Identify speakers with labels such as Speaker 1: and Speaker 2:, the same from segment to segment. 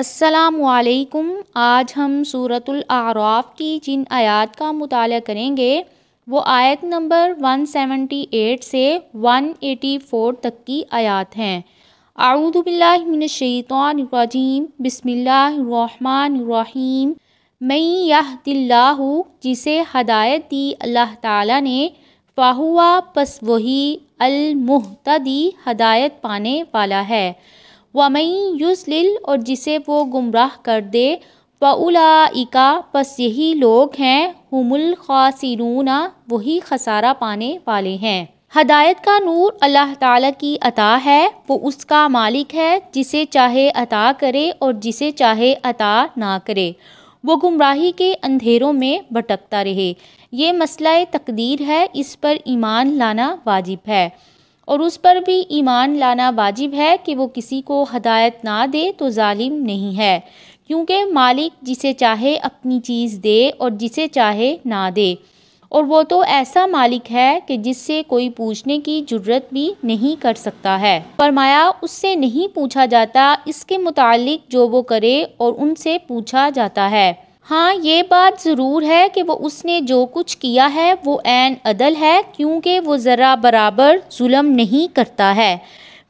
Speaker 1: असलकुम आज हम सूरतुल आराफ की जिन आयत का मुताल करेंगे वो आयत नंबर 178 से 184 तक की आयत हैं आऊदबिल्लाशैतरजीम बसमीम मई यह दिल्ला जिसे हदायत दी अल्लाह ताला ने फ़ाहुआ पस वही अलमुहतदी हदायत पाने वाला है वमई लिल और जिसे वो गुमराह कर दे वउलाइका बस यही लोग हैं हमुल खासिरूना वही खसारा पाने वाले हैं हदायत का नूर अल्लाह ताला की अता है वो उसका मालिक है जिसे चाहे अता करे और जिसे चाहे अता ना करे वो गुमराही के अंधेरों में भटकता रहे ये मसला तकदीर है इस पर ईमान लाना वाजिब है और उस पर भी ईमान लाना वाजिब है कि वो किसी को हदायत ना दे तो ालिम नहीं है क्योंकि मालिक जिसे चाहे अपनी चीज़ दे और जिसे चाहे ना दे और वो तो ऐसा मालिक है कि जिससे कोई पूछने की जरूरत भी नहीं कर सकता है फरमाया उससे नहीं पूछा जाता इसके मुतालिक जो वो करे और उनसे पूछा जाता है हाँ ये बात ज़रूर है कि वो उसने जो कुछ किया है वो एन अदल है क्योंकि वो ज़रा बराबर जुलम नहीं करता है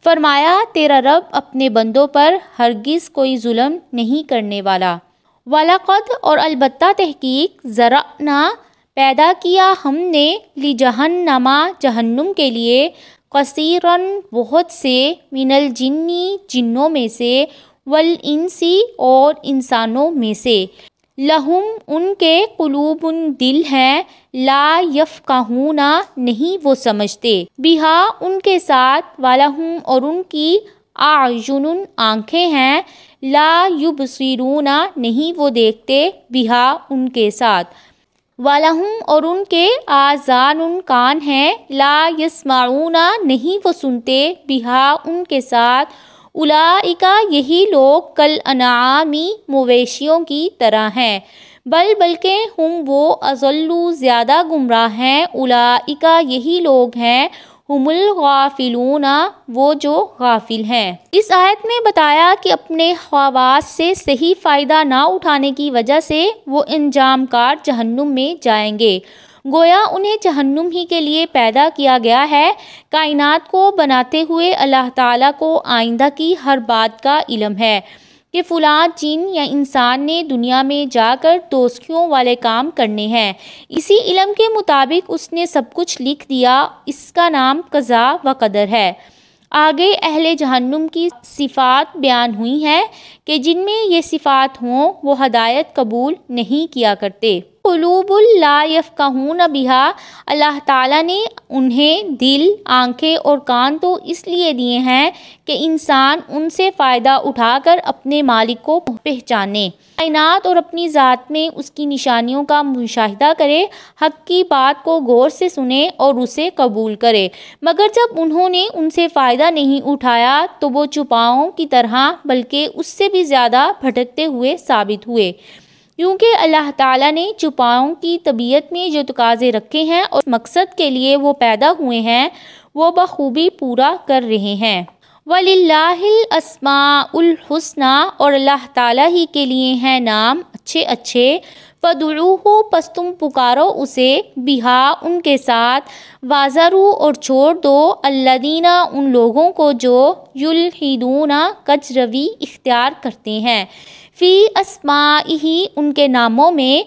Speaker 1: फरमाया तेरा रब अपने बंदों पर हरगिज़ कोई जुलम नहीं करने वाला क़द और अलबत् तहकीक ज़रा ना पैदा किया हमने ली जहन्नमा जहन्नुम के लिए कसरन बहुत से मिनल जिन्नी जिन्नों में से वल इंसी और इंसानों में से लहुम उनके क़ुलूब उन दिल हैं ला यफ़ ना नहीं वो समझते बिहा उनके साथ हूँ और उनकी आयुन आँखें हैं ला युब युबसिरूना नहीं वो देखते बिहा उनके साथ हूँ और उनके आजान उन कान हैं ला यस्माऊना नहीं वो सुनते बिहा उनके साथ उलाइका यही लोग कल अनामी मवेशियों की तरह हैं बल बल्कि हम वो अजल्लू ज़्यादा गुमराह हैं उलाइका यही लोग हैं हमुल गाफिलूना वो जो गाफिल हैं इस आयत में बताया कि अपने खवास से सही फ़ायदा ना उठाने की वजह से वो इंजाम कार जहन्नुम में जाएंगे गोया उन्हें जहन्नुम ही के लिए पैदा किया गया है कायनात को बनाते हुए अल्लाह ताला को आइंदा की हर बात का इलम है कि फुला जिन या इंसान ने दुनिया में जाकर दोस्तियों वाले काम करने हैं इसी इलम के मुताबिक उसने सब कुछ लिख दिया इसका नाम कज़ा व कदर है आगे अहले जहन्नुम की सिफात बयान हुई हैं कि जिनमें ये सिफ़ात हों वो हदायत कबूल नहीं किया करते कलूबुल्लाफ़ाहून बिहा अल्लाह ताला ने उन्हें दिल आंखें और कान तो इसलिए दिए हैं कि इंसान उनसे फ़ायदा उठाकर अपने मालिक को पहचाने कायनात और अपनी ज़ात में उसकी निशानियों का मुशाह करे हक की बात को गौर से सुने और उसे कबूल करे मगर जब उन्होंने उनसे फ़ायदा नहीं उठाया तो वो छुपाओं की तरह बल्कि उससे भी ज़्यादा भटकते हुए साबित हुए क्योंकि अल्लाह ताला ने चुपाओं की तबीयत में जो तकाजे रखे हैं और मकसद के लिए वो पैदा हुए हैं वो बखूबी पूरा कर रहे हैं वलिल्लाहिलअस्माउल हुस्ना और अल्लाह ताला ही के लिए हैं नाम अच्छे अच्छे पदरूह पस तुम पुकारो उसे बिहा उनके साथ वाजारू और छोड़ दो अल्लादीना उन लोगों को जो युलहिदूना कजरवी इख्तियार करते हैं फ़ी असमा उनके नामों में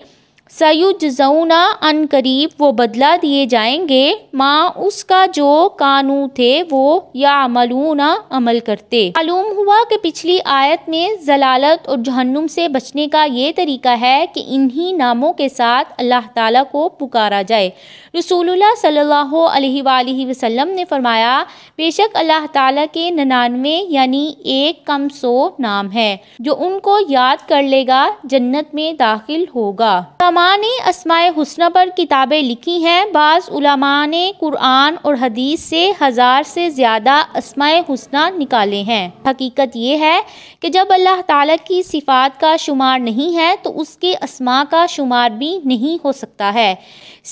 Speaker 1: सयुजऊना अन करीब वो बदला दिए जाएंगे माँ उसका जो कानू थे वो या अमलूना अमल करते मालूम हुआ कि पिछली आयत में जलालत और जहन्नुम से बचने का ये तरीका है कि इन्हीं नामों के साथ अल्लाह ताला को पुकारा जाए रसूलुल्लाह सल्लल्लाहु अलैहि वसल्लम ने फरमाया बेशक अल्लाह ताला के ननानवे यानी एक कम सौ नाम है जो उनको याद कर लेगा जन्नत में दाखिल होगा उलमा ने असमाय हुसन पर किताबें लिखी हैं बाज़ उलमा ने कुरान और हदीस से हज़ार से ज़्यादा असमाय हुसन निकाले हैं हकीकत यह है कि जब अल्लाह ताला की सिफ़ात का शुमार नहीं है तो उसके असमा का शुमार भी नहीं हो सकता है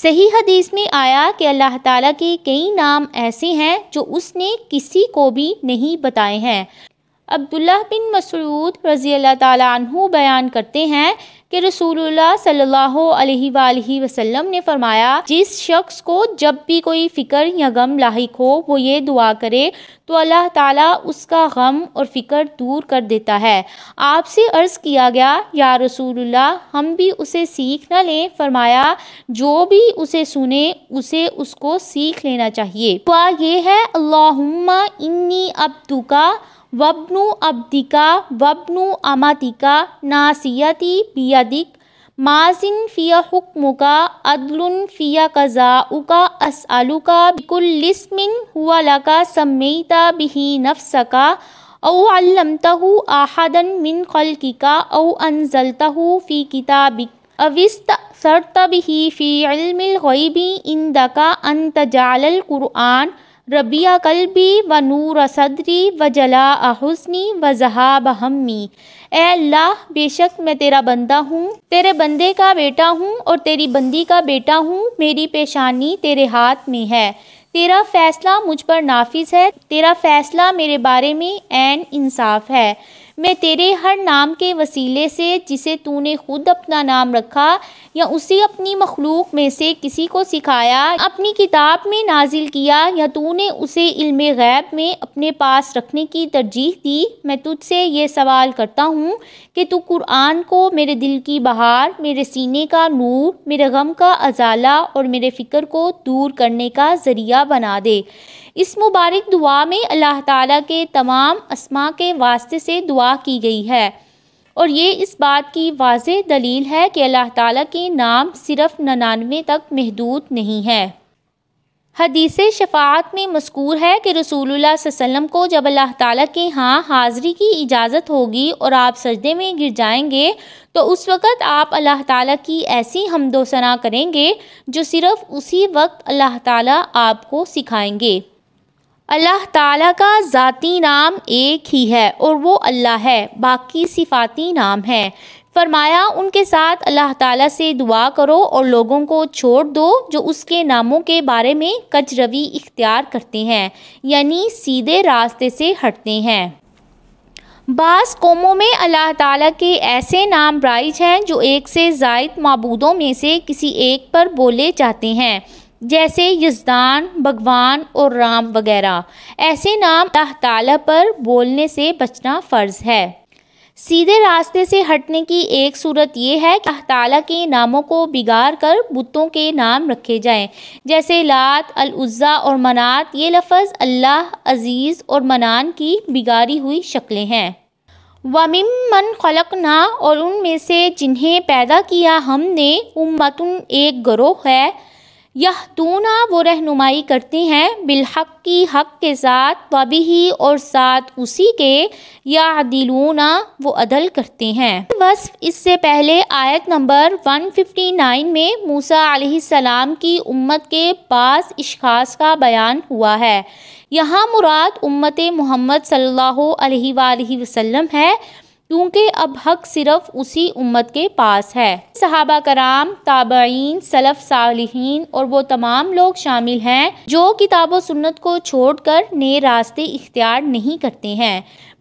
Speaker 1: सही हदीस में आया कि अल्लाह ताला के कई नाम ऐसे हैं जो उसने किसी को भी नहीं बताए हैं अब्दुल्ला बिन मसरूद रज़ी अल्लाह तु बयान करते हैं कि रसूलुल्लाह सल्लल्लाहु अलैहि वसल्लम वसल्लम ने फरमाया जिस शख्स को जब भी कोई फ़िक्र या गम लाक हो वो ये दुआ करे तो अल्लाह ताला उसका गम और फ़िक्र दूर कर देता है आपसे अर्ज़ किया गया या रसूलुल्लाह हम भी उसे सीख ना लें फरमाया जो भी उसे सुने उसे उसको सीख लेना चाहिए दुआ ये है अल्लाहुम्मा इन्नी अब्दुका वब्नु अब्दिका वब्नु अमतिका नासियति बियदिक मासिन फ़िया हुक्मुका अदलुन फ़िया कज़ाउका असअलुका बिकुल्लिस्मिन हुआ लका सम्मैता बिही नफसका औ अल्लमतहु आहदन मिन खल्किका औ अनजलतहु फ़ी किताबिक अविस्त सरत बिही फ़ी इल्मिल गैबी इंदका अंत जालल कुरआन रबिया कल्बी व नूर सदरी व जला हसनी व जहाब हम्मी ए अल्लाह बेशक मैं तेरा बंदा हूँ तेरे बंदे का बेटा हूँ और तेरी बंदी का बेटा हूँ मेरी पेशानी तेरे हाथ में है तेरा फ़ैसला मुझ पर नाफिज है तेरा फ़ैसला मेरे बारे में एन इंसाफ है मैं तेरे हर नाम के वसीले से जिसे तूने खुद अपना नाम रखा या उसे अपनी मखलूक में से किसी को सिखाया अपनी किताब में नाजिल किया या तूने उसे इल्म गैब में अपने पास रखने की तरजीह दी मैं तुझसे ये सवाल करता हूँ कि तू कुरान को मेरे दिल की बहार मेरे सीने का नूर मेरे गम का अजाला और मेरे फ़िक्र को दूर करने का ज़रिया बना दे इस मुबारक दुआ में अल्लाह ताला के तमाम असमा के वास्ते से दुआ की गई है और ये इस बात की वाज दलील है कि अल्लाह ताला के नाम सिर्फ ननानवे तक महदूद नहीं है हदीस शफात में मस्कूर है कि रसूलुल्लाह वसल्लम को जब अल्लाह ताला के यहाँ हाज़री की इजाज़त होगी और आप सजदे में गिर जाएंगे तो उस वक़्त आप अल्लाह ताला की ऐसी हमदोसना करेंगे जो सिर्फ़ उसी वक्त अल्लाह ताला आपको सिखाएंगे अल्लाह ताला का ज़ाती नाम एक ही है और वो अल्लाह है बाकी सिफाती नाम है फरमाया उनके साथ अल्लाह ताला से दुआ करो और लोगों को छोड़ दो जो उसके नामों के बारे में कजरवी इख्तियार करते हैं यानी सीधे रास्ते से हटते हैं बास कौमों में अल्लाह ताला के ऐसे नाम राइज हैं जो एक से जायद मबूदों में से किसी एक पर बोले जाते हैं जैसे यजदान भगवान और राम वगैरह ऐसे नाम अल्लाह ताला पर बोलने से बचना फ़र्ज़ है सीधे रास्ते से हटने की एक सूरत यह है कि ताला के नामों को बिगाड़ कर बुतों के नाम रखे जाएं जैसे लात अल उज़्ज़ा और मनात ये लफज अल्लाह अज़ीज़ और मनान की बिगाड़ी हुई शक्लें हैं वमिम मन खलक ना और उनमें से जिन्हें पैदा किया हमने उम्मतुन एक ग्रोह है यह दूना वो रहनुमाई करती हैं बिलहक की हक के साथ वबी और साथ उसी के या दिलूना वो अदल करते हैं वस्फ इससे पहले आयत नंबर 159 में मूसा सलाम की उम्मत के पास इशास का बयान हुआ है यहाँ मुराद उम्मत मोहम्मद सल्लल्लाहु अलैहि वसल्लम है क्योंकि अब हक सिर्फ उसी उम्मत के पास है सहाबा कराम ताबाइन सलफ़ सालहीन और वो तमाम लोग शामिल हैं जो किताब व सुन्नत को छोड़कर नए रास्ते इख्तियार नहीं करते हैं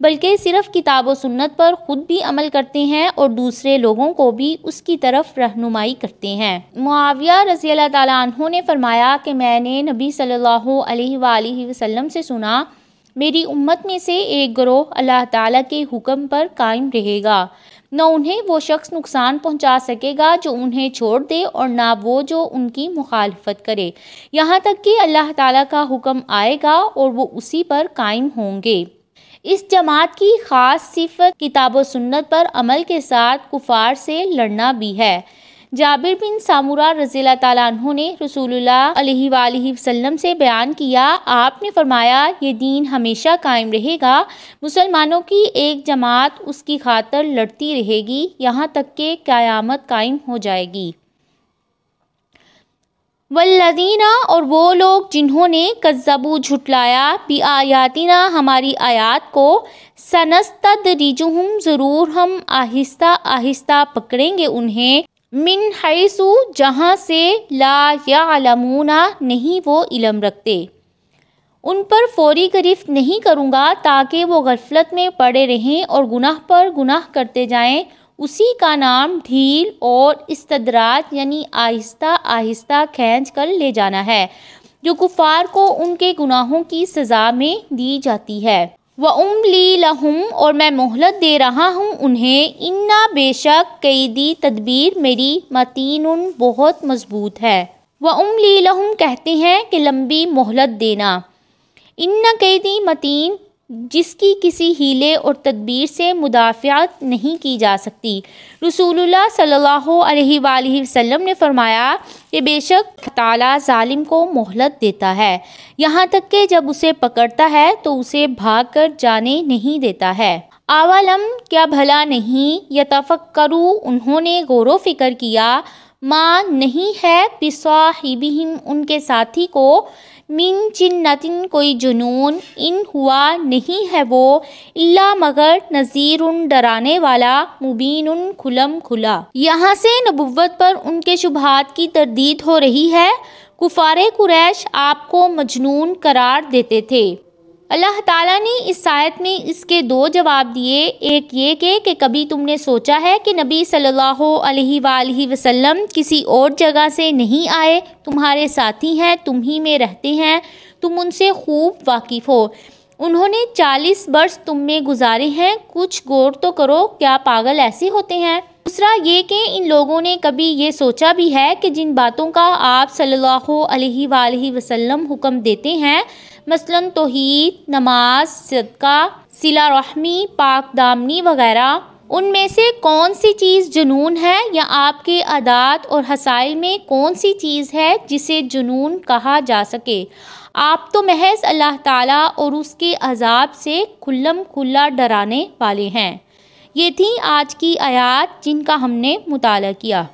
Speaker 1: बल्कि सिर्फ किताब व सुन्नत पर ख़ुद भी अमल करते हैं और दूसरे लोगों को भी उसकी तरफ रहनुमाई करते हैं मुआविया रजी अल्लाह ने फरमाया कि मैंने नबी सल्लल्लाहु अलैहि वसल्लम से सुना मेरी उम्मत में से एक ग्रोह अल्लाह ताला के हुक्म पर कायम रहेगा न उन्हें वो शख्स नुकसान पहुंचा सकेगा जो उन्हें छोड़ दे और ना वो जो उनकी मुखालफत करे यहाँ तक कि अल्लाह ताला का हुक्म आएगा और वो उसी पर कायम होंगे इस जमात की ख़ास सिफत किताब सुन्नत पर अमल के साथ कुफार से लड़ना भी है जाबिर बिन सामुरा रजील तु ने रसूलुल्लाह से बयान किया आपने फरमाया ये दीन हमेशा कायम रहेगा मुसलमानों की एक जमात उसकी खातर लड़ती रहेगी यहाँ तक के क़यामत कायम हो जाएगी वल्लदीना और वो लोग जिन्होंने कज्जबू झुटलाया भी आयातना हमारी आयात को सनस्तद रिजुहम ज़रूर हम आहिस्ता आहिस्ता पकड़ेंगे उन्हें मिन हैसु जहाँ से ला या आलमूना नहीं वो इलम रखते उन पर फौरी गिरफ्त नहीं करूँगा ताकि वो गफलत में पड़े रहें और गुनाह पर गुनाह करते जाएं उसी का नाम ढील और इस्तदराज यानी आहिस्ता आहिस्ता खींच कर ले जाना है जो कुफार को उनके गुनाहों की सज़ा में दी जाती है व उमली लहम और मैं मोहलत दे रहा हूँ उन्हें इन्ना बेशक कैदी तदबीर मेरी मतीन बहुत मजबूत है व उमली लहम कहते हैं कि लंबी मोहलत देना इन्ना कैदी मतीन जिसकी किसी हीले और तदबीर से मुदाफ़ियात नहीं की जा सकती रसूलुल्लाह सल्लल्लाहु अलैहि वसल्लम ने फरमाया कि बेशक ताला जालिम को मोहलत देता है यहाँ तक कि जब उसे पकड़ता है तो उसे भाग कर जाने नहीं देता है आवालम क्या भला नहीं या करूँ उन्होंने गौर फ़िक्र किया माँ नहीं है पिसाहिबिहिम उनके साथी को मिन जिन्नतिन कोई जुनून इन हुआ नहीं है वो इल्ला मगर नज़ीर उन डराने वाला मुबीन उन खुलम खुला यहाँ से नबुवत पर उनके शुभात की तरदीद हो रही है कुफार कुरैश आपको मजनून करार देते थे अल्लाह ताला ने इस आयत में इसके दो जवाब दिए एक ये के कि कभी तुमने सोचा है कि नबी सल्लल्लाहु अलैहि वसल्लम किसी और जगह से नहीं आए तुम्हारे साथी हैं तुम ही में रहते हैं तुम उनसे खूब वाकिफ़ हो उन्होंने चालीस बरस तुम में गुजारे हैं कुछ गौर तो करो क्या पागल ऐसे होते हैं दूसरा ये कि इन लोगों ने कभी ये सोचा भी है कि जिन बातों का आप सल्लल्लाहु अलैहि वसल्लम हुक्म देते हैं मसलन तोहद नमाज सदका सिला रहमी पाक दामनी वगैरह उनमें से कौन सी चीज़ जुनून है या आपके आदात और हसाइल में कौन सी चीज़ है जिसे जुनून कहा जा सके आप तो महज अल्लाह ताला और उसके अजाब से खुल्लम खुल्ला डराने वाले हैं ये थी आज की आयात जिनका हमने मुताल किया